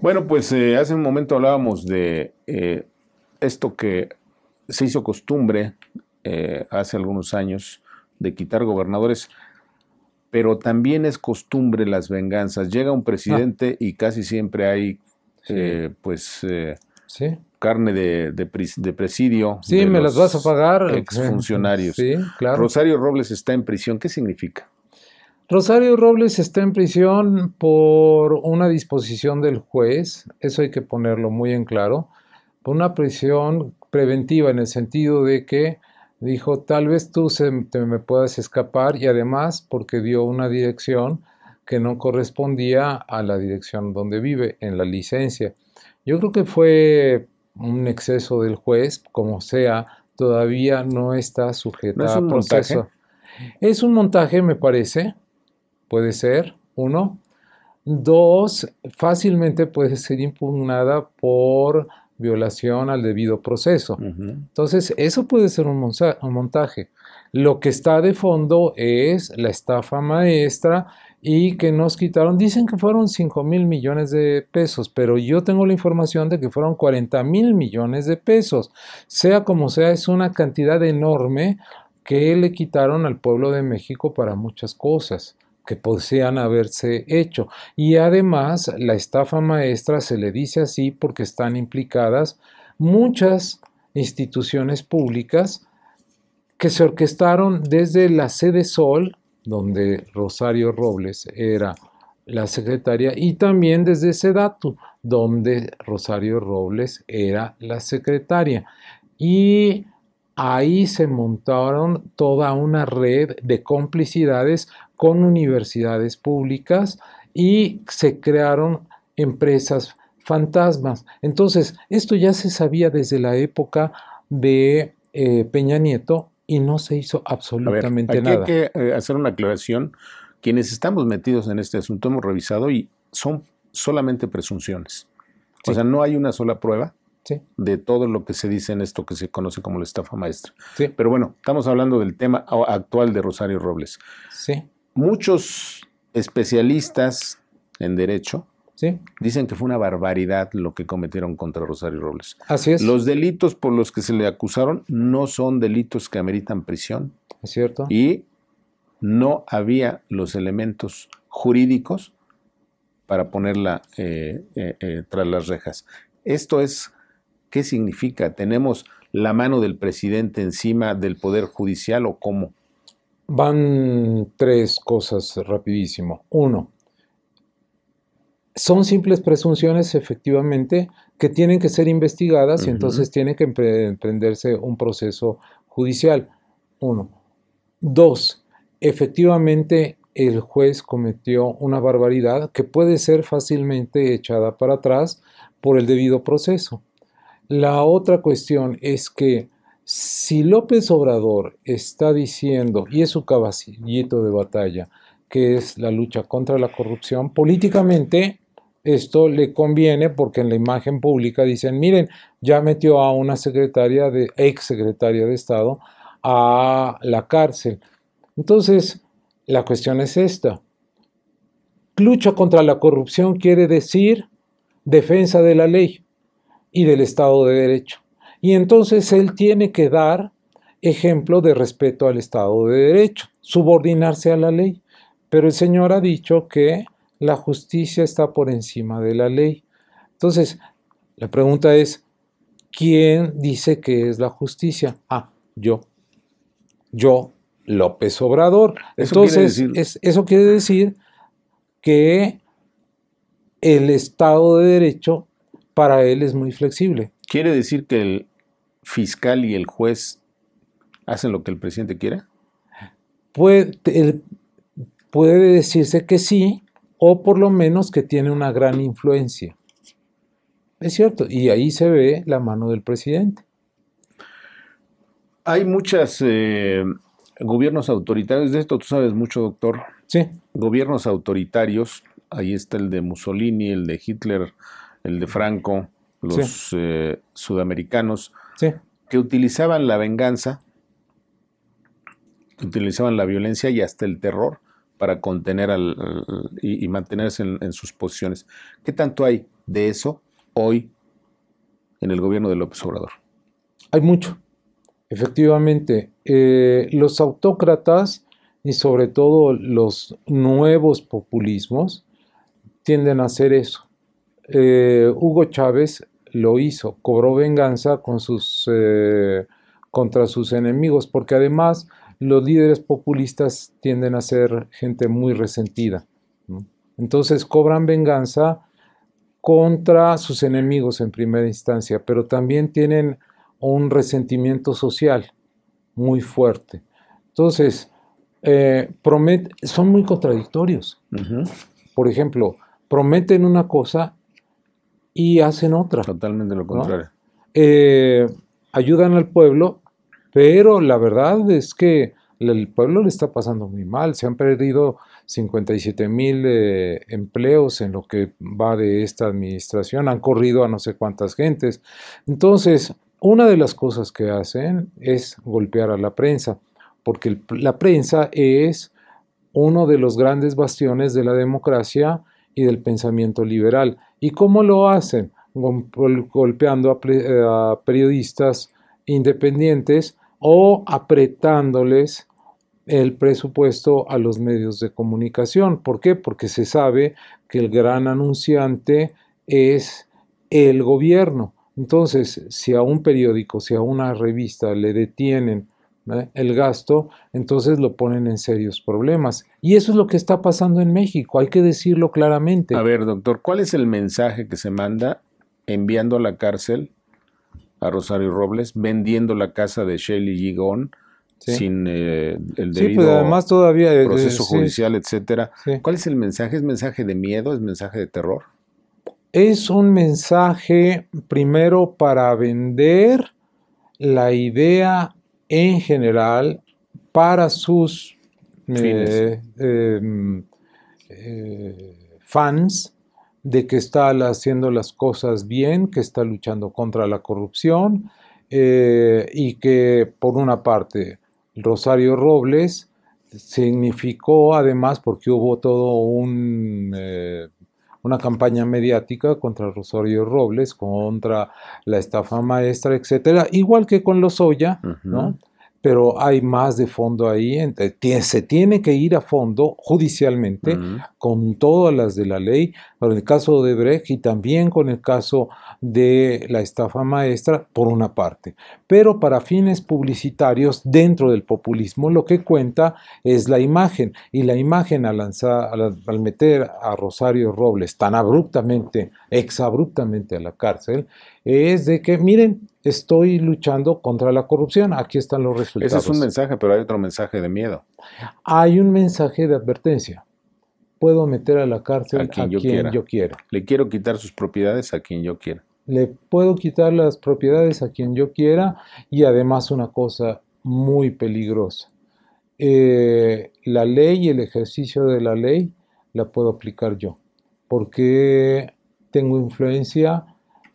Bueno, pues eh, hace un momento hablábamos de eh, esto que se hizo costumbre eh, hace algunos años de quitar gobernadores, pero también es costumbre las venganzas. Llega un presidente y casi siempre hay, pues, carne de, presidio. Sí, me las vas a pagar. Exfuncionarios. Sí, claro. Rosario Robles está en prisión. ¿Qué significa? Rosario Robles está en prisión por una disposición del juez, eso hay que ponerlo muy en claro, por una prisión preventiva en el sentido de que dijo tal vez tú te, me puedas escapar y además porque dio una dirección que no correspondía a la dirección donde vive, en la licencia. Yo creo que fue un exceso del juez, como sea, todavía no está sujeta a proceso. Es un montaje, me parece, puede ser, uno. Dos, fácilmente puede ser impugnada por violación al debido proceso. Entonces, eso puede ser un, un montaje. Lo que está de fondo es la estafa maestra y que nos quitaron, dicen que fueron 5 mil millones de pesos, pero yo tengo la información de que fueron 40 mil millones de pesos. Sea como sea, es una cantidad enorme que le quitaron al pueblo de México para muchas cosas que podían haberse hecho. Y además, la estafa maestra se le dice así porque están implicadas muchas instituciones públicas que se orquestaron desde la sede Sol, donde Rosario Robles era la secretaria, y también desde Sedatu, donde Rosario Robles era la secretaria. Y ahí se montaron toda una red de complicidades con universidades públicas y se crearon empresas fantasmas. Entonces, esto ya se sabía desde la época de eh, Peña Nieto y no se hizo absolutamente nada. Hay que eh, hacer una aclaración. Quienes estamos metidos en este asunto hemos revisado y son solamente presunciones. O sea, no hay una sola prueba de todo lo que se dice en esto que se conoce como la estafa maestra. Sí. Pero bueno, estamos hablando del tema actual de Rosario Robles. Muchos especialistas en derecho dicen que fue una barbaridad lo que cometieron contra Rosario Robles. Así es. Los delitos por los que se le acusaron no son delitos que ameritan prisión. Es cierto. Y no había los elementos jurídicos para ponerla eh, eh, eh, tras las rejas. Esto es ¿Qué significa? ¿Tenemos la mano del presidente encima del Poder Judicial o cómo? Van tres cosas rapidísimo. Uno, son simples presunciones efectivamente que tienen que ser investigadas y entonces tiene que emprenderse un proceso judicial. Uno. Dos, efectivamente el juez cometió una barbaridad que puede ser fácilmente echada para atrás por el debido proceso. La otra cuestión es que si López Obrador está diciendo, y es su caballito de batalla, que es la lucha contra la corrupción, políticamente esto le conviene porque en la imagen pública dicen, miren, ya metió a una secretaria de ex secretaria de Estado a la cárcel. Entonces, la cuestión es esta. Lucha contra la corrupción quiere decir defensa de la ley y del Estado de Derecho. Y entonces él tiene que dar ejemplo de respeto al Estado de Derecho, subordinarse a la ley. Pero el Señor ha dicho que la justicia está por encima de la ley. Entonces, la pregunta es, ¿quién dice que es la justicia? Ah, yo. Yo, López Obrador. Entonces, es, eso quiere decir que el Estado de Derecho para él es muy flexible. ¿Quiere decir que el fiscal y el juez hacen lo que el presidente quiera? Puede, puede decirse que sí, o por lo menos que tiene una gran influencia. Es cierto, y ahí se ve la mano del presidente. Hay muchos eh, gobiernos autoritarios, de esto tú sabes mucho, doctor. Sí. Gobiernos autoritarios, ahí está el de Mussolini, el de Hitler, el de Franco, los eh, sudamericanos, que utilizaban la venganza, que utilizaban la violencia y hasta el terror para contener y, mantenerse en, sus posiciones. ¿Qué tanto hay de eso hoy en el gobierno de López Obrador? Hay mucho, efectivamente. Eh, los autócratas y sobre todo los nuevos populismos tienden a hacer eso. Eh, Hugo Chávez lo hizo, cobró venganza eh, contra sus enemigos, porque además los líderes populistas tienden a ser gente muy resentida. Entonces cobran venganza contra sus enemigos en primera instancia, pero también tienen un resentimiento social muy fuerte. Entonces, eh, son muy contradictorios. Por ejemplo, prometen una cosa y hacen otra. Totalmente lo contrario. Eh, ayudan al pueblo, pero la verdad es que el pueblo le está pasando muy mal. Se han perdido 57 mil eh, empleos en lo que va de esta administración. Han corrido a no sé cuántas gentes. Entonces, una de las cosas que hacen es golpear a la prensa, porque la prensa es uno de los grandes bastiones de la democracia y del pensamiento liberal. ¿Y cómo lo hacen? Golpeando eh, a, periodistas independientes o apretándoles el presupuesto a los medios de comunicación. ¿Por qué? Porque se sabe que el gran anunciante es el gobierno. Entonces, si a un periódico, si a una revista le detienen el gasto, entonces lo ponen en serios problemas. Y eso es lo que está pasando en México, hay que decirlo claramente. A ver, doctor, ¿cuál es el mensaje que se manda enviando a la cárcel a Rosario Robles, vendiendo la casa de Shelly Gigón? sin eh, el pues, debido sí, además todavía, eh, proceso judicial, etcétera. ¿Cuál es el mensaje? ¿Es mensaje de miedo? ¿Es mensaje de terror? Es un mensaje primero para vender la idea en general para sus eh, em, eh, fans de que está haciendo las cosas bien, que está luchando contra la corrupción eh, y que por una parte Rosario Robles significó además porque hubo todo un una campaña mediática contra Rosario Robles, contra la estafa maestra, etcétera, igual que con los Oya, ¿no? pero hay más de fondo ahí. Se tiene que ir a fondo judicialmente con todas las de la ley, En el caso de Brecht y también con el caso de la estafa maestra, por una parte. Pero para fines publicitarios, dentro del populismo, lo que cuenta es la imagen. Y la imagen al meter a Rosario Robles tan abruptamente, exabruptamente a la cárcel, es de que, miren, estoy luchando contra la corrupción, aquí están los resultados. Ese es un mensaje, pero hay otro mensaje de miedo. Hay un mensaje de advertencia. Puedo meter a la cárcel a quien, yo, quiera. Le quiero quitar sus propiedades a quien yo quiera. Le puedo quitar las propiedades a quien yo quiera y además una cosa muy peligrosa. Eh, la ley y el ejercicio de la ley la puedo aplicar yo, porque tengo influencia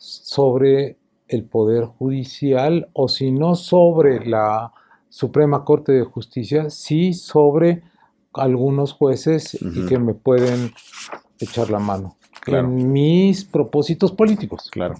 sobre el Poder Judicial o si no sobre la Suprema Corte de Justicia, sí sobre algunos jueces y que me pueden echar la mano en mis propósitos políticos. Claro.